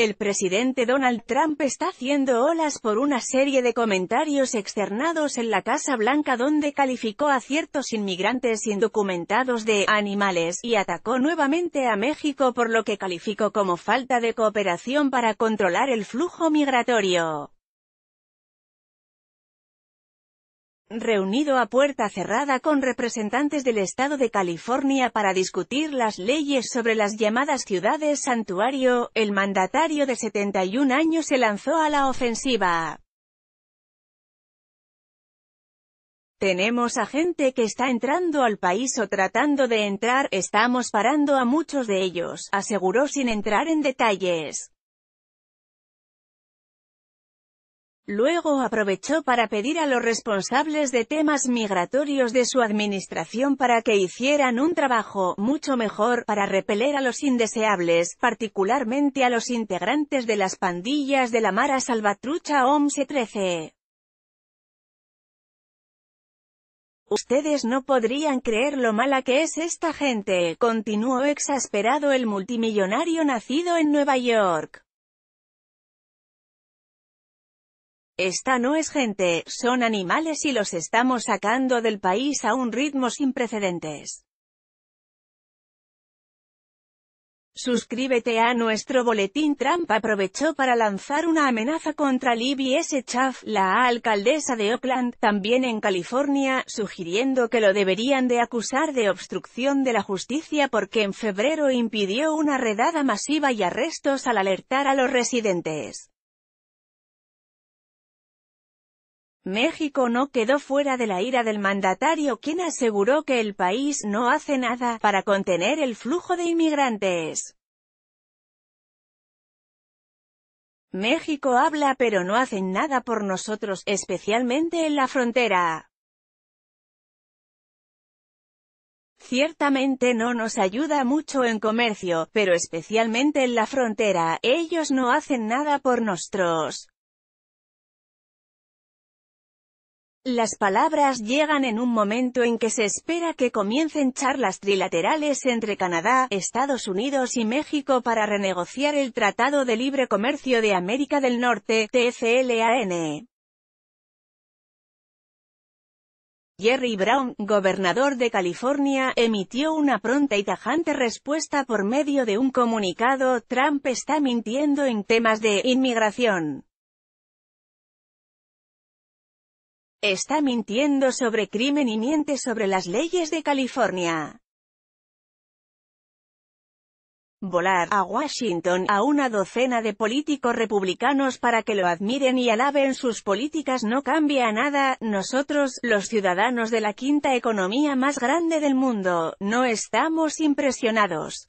El presidente Donald Trump está haciendo olas por una serie de comentarios externados en la Casa Blanca donde calificó a ciertos inmigrantes indocumentados de «animales» y atacó nuevamente a México por lo que calificó como falta de cooperación para controlar el flujo migratorio. reunido a puerta cerrada con representantes del estado de California para discutir las leyes sobre las llamadas ciudades santuario, el mandatario de 71 años se lanzó a la ofensiva. Tenemos a gente que está entrando al país o tratando de entrar, estamos parando a muchos de ellos, aseguró sin entrar en detalles. Luego aprovechó para pedir a los responsables de temas migratorios de su administración para que hicieran un trabajo mucho mejor para repeler a los indeseables, particularmente a los integrantes de las pandillas de la Mara Salvatrucha oms 13. E Ustedes no podrían creer lo mala que es esta gente, continuó exasperado el multimillonario nacido en Nueva York. Esta no es gente, son animales y los estamos sacando del país a un ritmo sin precedentes. Suscríbete a nuestro boletín Trump aprovechó para lanzar una amenaza contra Libby S. Chaff, la alcaldesa de Oakland, también en California, sugiriendo que lo deberían de acusar de obstrucción de la justicia porque en febrero impidió una redada masiva y arrestos al alertar a los residentes. México no quedó fuera de la ira del mandatario quien aseguró que el país no hace nada para contener el flujo de inmigrantes. México habla pero no hacen nada por nosotros, especialmente en la frontera. Ciertamente no nos ayuda mucho en comercio, pero especialmente en la frontera, ellos no hacen nada por nosotros. Las palabras llegan en un momento en que se espera que comiencen charlas trilaterales entre Canadá, Estados Unidos y México para renegociar el Tratado de Libre Comercio de América del Norte, TCLAN. Jerry Brown, gobernador de California, emitió una pronta y tajante respuesta por medio de un comunicado, Trump está mintiendo en temas de inmigración. Está mintiendo sobre crimen y miente sobre las leyes de California. Volar a Washington a una docena de políticos republicanos para que lo admiren y alaben sus políticas no cambia nada, nosotros, los ciudadanos de la quinta economía más grande del mundo, no estamos impresionados.